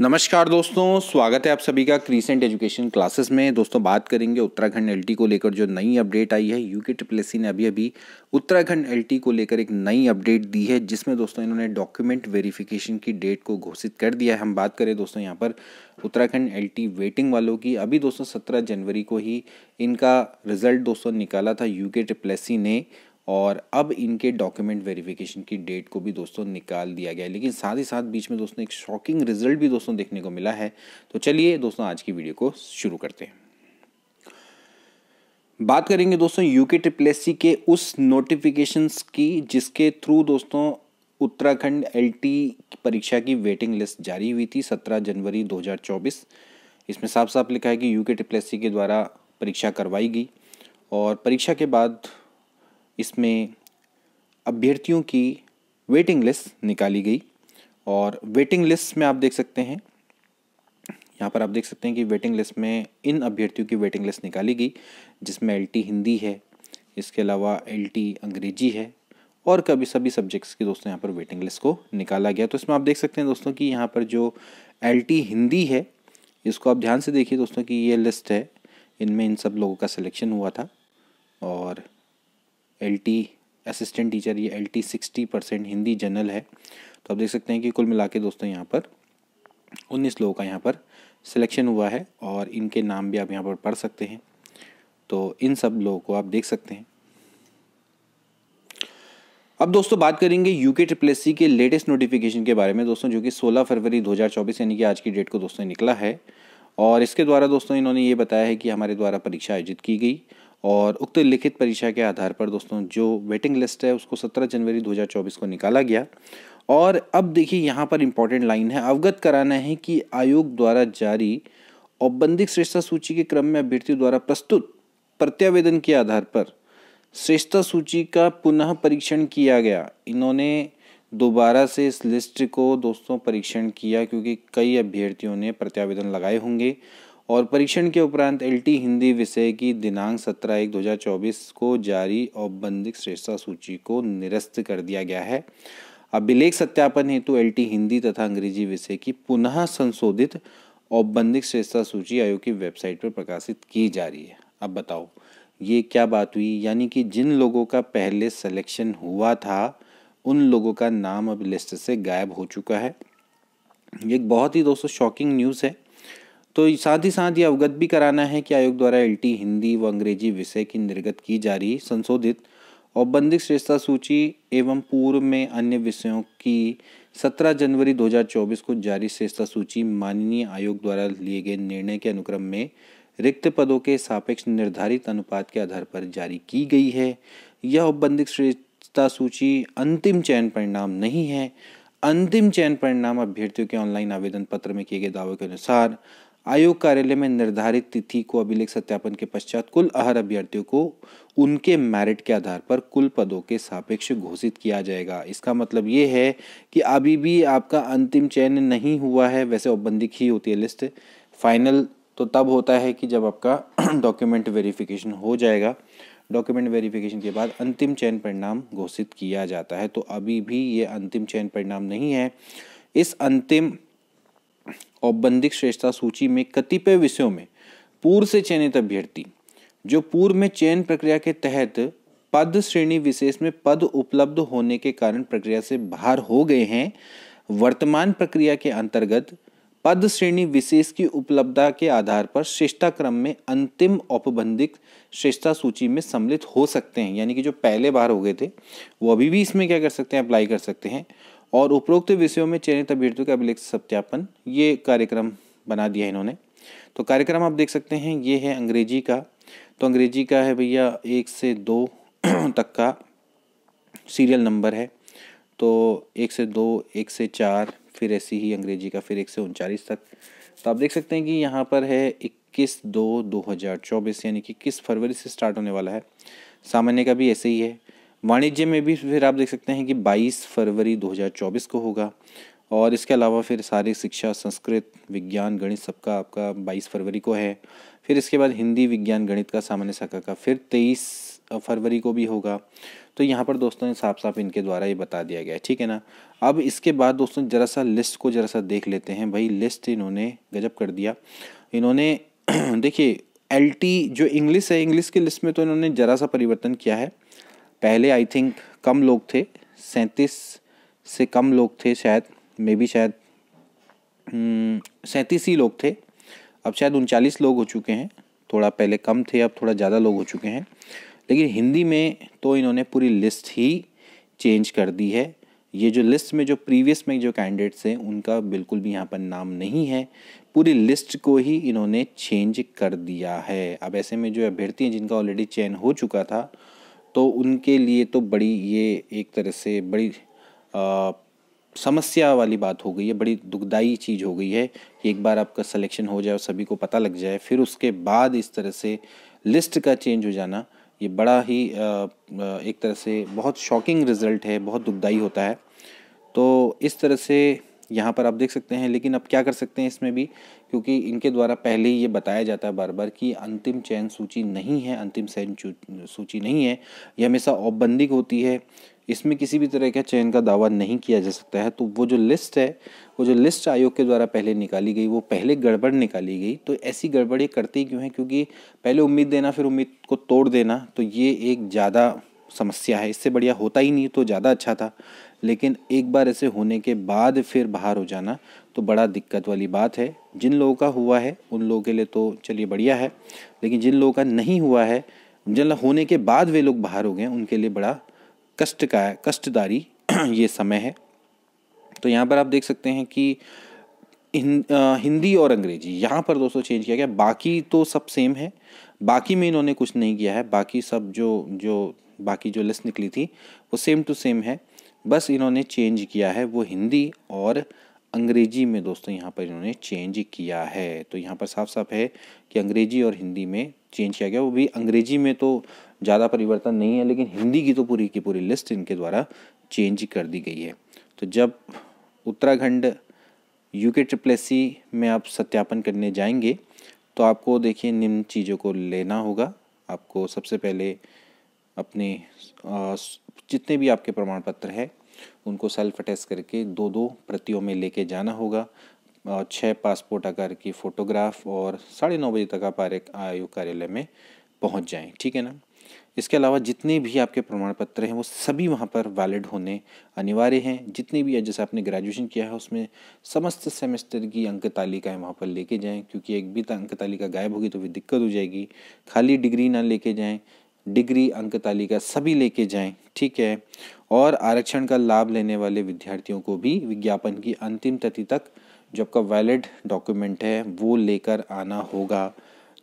नमस्कार दोस्तों स्वागत है आप सभी का क्रीसेंट एजुकेशन क्लासेस में दोस्तों बात करेंगे उत्तराखंड एलटी को लेकर जो नई अपडेट आई है यूके ट्रिपल एस ने अभी अभी उत्तराखंड एलटी को लेकर एक नई अपडेट दी है जिसमें दोस्तों इन्होंने डॉक्यूमेंट वेरिफिकेशन की डेट को घोषित कर दिया है हम बात करें दोस्तों यहाँ पर उत्तराखंड एल वेटिंग वालों की अभी दोस्तों सत्रह जनवरी को ही इनका रिजल्ट दोस्तों निकाला था यू ट्रिपल ने और अब इनके डॉक्यूमेंट वेरिफिकेशन की डेट को भी दोस्तों निकाल दिया गया है लेकिन साथ ही साथ बीच में दोस्तों एक शॉकिंग रिजल्ट भी दोस्तों देखने को मिला है तो चलिए दोस्तों आज की वीडियो को शुरू करते हैं बात करेंगे दोस्तों यूके ट्रिप्लेसी के उस नोटिफिकेशंस की जिसके थ्रू दोस्तों उत्तराखंड एलटी परीक्षा की वेटिंग लिस्ट जारी हुई थी 17 जनवरी 2024 इसमें साफ साफ लिखा है कि यूके ट्रिप्लेसी के द्वारा परीक्षा करवाई गई और परीक्षा के बाद इसमें अभ्यर्थियों की वेटिंग लिस्ट निकाली गई और वेटिंग लिस्ट में आप देख सकते हैं यहाँ पर आप देख सकते हैं कि वेटिंग लिस्ट में इन अभ्यर्थियों की वेटिंग लिस्ट निकाली गई जिसमें एल हिंदी है इसके अलावा एल अंग्रेजी है और कभी सभी सब्जेक्ट्स के दोस्तों यहाँ पर वेटिंग लिस्ट को निकाला गया तो इसमें आप देख सकते हैं दोस्तों कि यहाँ पर जो एल हिंदी है इसको आप ध्यान से देखिए दोस्तों कि ये लिस्ट है इनमें इन सब लोगों का सिलेक्शन हुआ था और एल टी असिस्टेंट टीचर ये L T sixty percent Hindi general है तो आप देख सकते हैं कि कुल मिला के दोस्तों यहाँ पर उन्नीस लोगों का यहाँ पर सिलेक्शन हुआ है और इनके नाम भी आप यहाँ पर पढ़ सकते हैं तो इन सब लोगों को आप देख सकते हैं अब दोस्तों बात करेंगे यूके ट्रिपल सी के लेटेस्ट नोटिफिकेशन के बारे में दोस्तों जो कि 16 फरवरी 2024 यानी कि आज की डेट को दोस्तों निकला है और इसके द्वारा दोस्तों इन्होंने ये बताया है कि हमारे द्वारा परीक्षा आयोजित की गई और उक्त लिखित परीक्षा के आधार पर दोस्तों जो वेटिंग लिस्ट है उसको 17 जनवरी 2024 को निकाला गया और अब देखिए यहाँ पर इम्पॉर्टेंट लाइन है अवगत कराना है कि आयोग द्वारा जारी औपबंधिक श्रेष्ठता सूची के क्रम में अभ्यर्थियों द्वारा प्रस्तुत प्रत्यावेदन के आधार पर श्रेष्ठता सूची का पुनः परीक्षण किया गया इन्होंने दोबारा से इस लिस्ट को दोस्तों परीक्षण किया क्योंकि कई अभ्यर्थियों ने प्रत्यावेदन लगाए होंगे और परीक्षण के उपरांत एल हिंदी विषय की दिनांक सत्रह एक दो हजार चौबीस को जारी औपबंधिक श्रेष्ठता सूची को निरस्त कर दिया गया है अभिलेख सत्यापन हेतु टी हिंदी तथा अंग्रेजी विषय की पुनः संशोधित औपबंधिक श्रेष्ठता सूची आयोग की वेबसाइट पर प्रकाशित की जा रही है अब बताओ ये क्या बात हुई यानी कि जिन लोगों का पहले सिलेक्शन हुआ था उन लोगों का नाम अब लिस्ट से गायब हो चुका है ये एक बहुत ही दोस्तों शॉकिंग न्यूज़ है तो साथ ही साथ ये अवगत भी कराना है कि आयोग द्वारा एल हिंदी व अंग्रेजी विषय की निर्गत की जा रही संशोधित औपबंधिक श्रेष्ठता सूची एवं पूर्व में अन्य विषयों की 17 जनवरी 2024 को जारी श्रेष्ठता सूची माननीय आयोग द्वारा लिए गए निर्णय के अनुक्रम में रिक्त पदों के सापेक्ष निर्धारित अनुपात के आधार पर जारी की गई है यह औपबंधिक श्रेष्ठता सूची अंतिम चयन परिणाम नहीं है अंतिम चयन परिणाम अभ्यर्थियों के ऑनलाइन आवेदन पत्र में किए गए दावों के अनुसार आयोग कार्यालय में निर्धारित तिथि को अभिलेख सत्यापन के पश्चात कुल अहर अभ्यर्थियों को उनके मेरिट के आधार पर कुल पदों के सापेक्ष घोषित किया जाएगा इसका मतलब ये है कि अभी भी आपका अंतिम चयन नहीं हुआ है वैसे औपबंधिक ही होती है लिस्ट फाइनल तो तब होता है कि जब आपका डॉक्यूमेंट वेरिफिकेशन हो जाएगा डॉक्यूमेंट वेरिफिकेशन के बाद अंतिम चयन परिणाम घोषित किया जाता है तो अभी भी ये अंतिम चयन परिणाम नहीं है इस अंतिम औपबंधिक श्रेष्ठता सूची में कतिपय विषयों में पूर्व से चयनित अभ्यर्थी जो पूर्व में चयन प्रक्रिया के तहत पद श्रेणी विशेष में पद उपलब्ध होने के कारण प्रक्रिया से बाहर हो गए हैं वर्तमान प्रक्रिया के अंतर्गत पद श्रेणी विशेष की उपलब्धता के आधार पर श्रेष्ठता क्रम में अंतिम औपबंधिक श्रेष्ठता सूची में सम्मिलित हो सकते हैं यानी कि जो पहले बार हो गए थे वो अभी भी इसमें क्या कर सकते हैं अप्लाई कर सकते हैं और उपरोक्त विषयों में चयनित अभ्यर्थियों के अभिलेख सत्यापन ये कार्यक्रम बना दिया इन्होंने तो कार्यक्रम आप देख सकते हैं ये है अंग्रेजी का तो अंग्रेजी का है भैया एक से दो तक का सीरियल नंबर है तो एक से दो एक से चार फिर ऐसी ही अंग्रेजी का फिर एक से उनचालीस तक तो आप देख सकते हैं कि यहाँ पर है इक्कीस दो दो हज़ार चौबीस यानी कि इक्कीस फरवरी से स्टार्ट होने वाला है सामान्य का भी ऐसे ही है वाणिज्य में भी फिर आप देख सकते हैं कि 22 फरवरी 2024 को होगा और इसके अलावा फिर सारी शिक्षा संस्कृत विज्ञान गणित सबका आपका 22 फरवरी को है फिर इसके बाद हिंदी विज्ञान गणित का सामान्य शाखा का फिर 23 फरवरी को भी होगा तो यहाँ पर दोस्तों साफ साफ इनके द्वारा ये बता दिया गया है ठीक है ना अब इसके बाद दोस्तों जरा सा लिस्ट को जरा सा देख लेते हैं भाई लिस्ट इन्होंने गजब कर दिया इन्होंने देखिए एल जो इंग्लिश है इंग्लिश की लिस्ट में तो इन्होंने जरा सा परिवर्तन किया है पहले आई थिंक कम लोग थे सैंतीस से कम लोग थे शायद मे बी शायद हम्म, सैंतीस ही लोग थे अब शायद उनचालीस लोग हो चुके हैं थोड़ा पहले कम थे अब थोड़ा ज़्यादा लोग हो चुके हैं लेकिन हिंदी में तो इन्होंने पूरी लिस्ट ही चेंज कर दी है ये जो लिस्ट में जो प्रीवियस में जो कैंडिडेट्स हैं उनका बिल्कुल भी यहाँ पर नाम नहीं है पूरी लिस्ट को ही इन्होंने चेंज कर दिया है अब ऐसे में जो अभ्यर्थी हैं जिनका ऑलरेडी चयन हो चुका था तो उनके लिए तो बड़ी ये एक तरह से बड़ी आ, समस्या वाली बात हो गई है बड़ी दुखदाई चीज़ हो गई है कि एक बार आपका सिलेक्शन हो जाए और सभी को पता लग जाए फिर उसके बाद इस तरह से लिस्ट का चेंज हो जाना ये बड़ा ही एक तरह से बहुत शॉकिंग रिज़ल्ट है बहुत दुखदाई होता है तो इस तरह से यहाँ पर आप देख सकते हैं लेकिन अब क्या कर सकते हैं इसमें भी क्योंकि इनके द्वारा पहले ही ये बताया जाता है बार बार कि अंतिम चयन सूची नहीं है अंतिम चयन सूची नहीं है यह हमेशा औपबंदिक होती है इसमें किसी भी तरह का चयन का दावा नहीं किया जा सकता है तो वो जो लिस्ट है वो जो लिस्ट आयोग के द्वारा पहले निकाली गई वो पहले गड़बड़ निकाली गई तो ऐसी गड़बड़ी करते ही क्यों है क्योंकि पहले उम्मीद देना फिर उम्मीद को तोड़ देना तो ये एक ज़्यादा समस्या है इससे बढ़िया होता ही नहीं तो ज़्यादा अच्छा था लेकिन एक बार ऐसे होने के बाद फिर बाहर हो जाना तो बड़ा दिक्कत वाली बात है जिन लोगों का हुआ है उन लोगों के लिए तो चलिए बढ़िया है लेकिन जिन लोगों का नहीं हुआ है जिन होने के बाद वे लोग बाहर हो गए उनके लिए बड़ा कष्ट का कष्टदारी ये समय है तो यहाँ पर आप देख सकते हैं कि हिंदी और अंग्रेजी यहाँ पर दोस्तों चेंज किया गया बाकी तो सब सेम है बाकी में इन्होंने कुछ नहीं किया है बाकी सब जो जो बाकी जो लिस्ट निकली थी वो सेम टू सेम है बस इन्होंने चेंज किया है वो हिंदी और अंग्रेजी में दोस्तों यहाँ पर इन्होंने चेंज किया है तो यहाँ पर साफ साफ है कि अंग्रेजी और हिंदी में चेंज किया गया वो भी अंग्रेजी में तो ज़्यादा परिवर्तन नहीं है लेकिन हिंदी की तो पूरी की पूरी लिस्ट इनके द्वारा चेंज कर दी गई है तो जब उत्तराखंड यूके ट्रिप्लेसी में आप सत्यापन करने जाएंगे तो आपको देखिए निम्न चीज़ों को लेना होगा आपको सबसे पहले अपने जितने भी आपके प्रमाण पत्र हैं उनको सेल्फ अटेस्ट करके दो दो प्रतियों में लेके जाना होगा छः पासपोर्ट आकार की फ़ोटोग्राफ और साढ़े नौ बजे तक आप आयोग कार्यालय में पहुंच जाएं ठीक है ना इसके अलावा जितने भी आपके प्रमाण पत्र हैं वो सभी वहाँ पर वैलिड होने अनिवार्य हैं जितने भी जैसे आपने ग्रेजुएशन किया है उसमें समस्त सेमेस्टर की अंक तालिकाएँ वहाँ पर लेके जाएं क्योंकि एक भी अंक तालिका गायब होगी तो भी दिक्कत हो जाएगी खाली डिग्री ना लेके जाएं डिग्री अंक तालिका सभी लेके जाएं ठीक है और आरक्षण का लाभ लेने वाले विद्यार्थियों को भी विज्ञापन की अंतिम तिथि तक जो आपका वैलिड डॉक्यूमेंट है वो लेकर आना होगा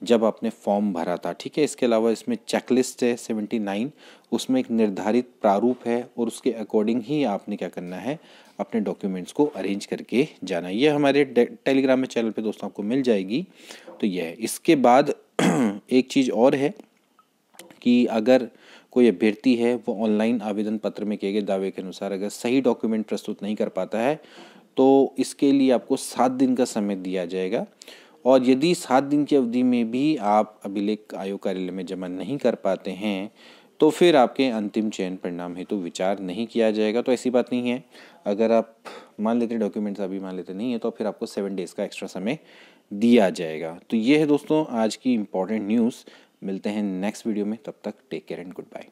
जब आपने फॉर्म भरा था ठीक है इसके अलावा इसमें चेकलिस्ट है सेवेंटी नाइन उसमें एक निर्धारित प्रारूप है और उसके अकॉर्डिंग ही आपने क्या करना है अपने डॉक्यूमेंट्स को अरेंज करके जाना ये हमारे टेलीग्राम में चैनल पे दोस्तों आपको मिल जाएगी तो यह है इसके बाद एक चीज़ और है कि अगर कोई अभ्यर्थी है वो ऑनलाइन आवेदन पत्र में किए गए दावे के अनुसार अगर सही डॉक्यूमेंट प्रस्तुत नहीं कर पाता है तो इसके लिए आपको सात दिन का समय दिया जाएगा और यदि सात दिन की अवधि में भी आप अभिलेख आयोग कार्यालय में जमा नहीं कर पाते हैं तो फिर आपके अंतिम चयन परिणाम हेतु तो विचार नहीं किया जाएगा तो ऐसी बात नहीं है अगर आप मान लेते डॉक्यूमेंट्स अभी मान लेते नहीं है तो फिर आपको सेवन डेज़ का एक्स्ट्रा समय दिया जाएगा तो ये है दोस्तों आज की इम्पॉर्टेंट न्यूज़ मिलते हैं नेक्स्ट वीडियो में तब तक take care and good bye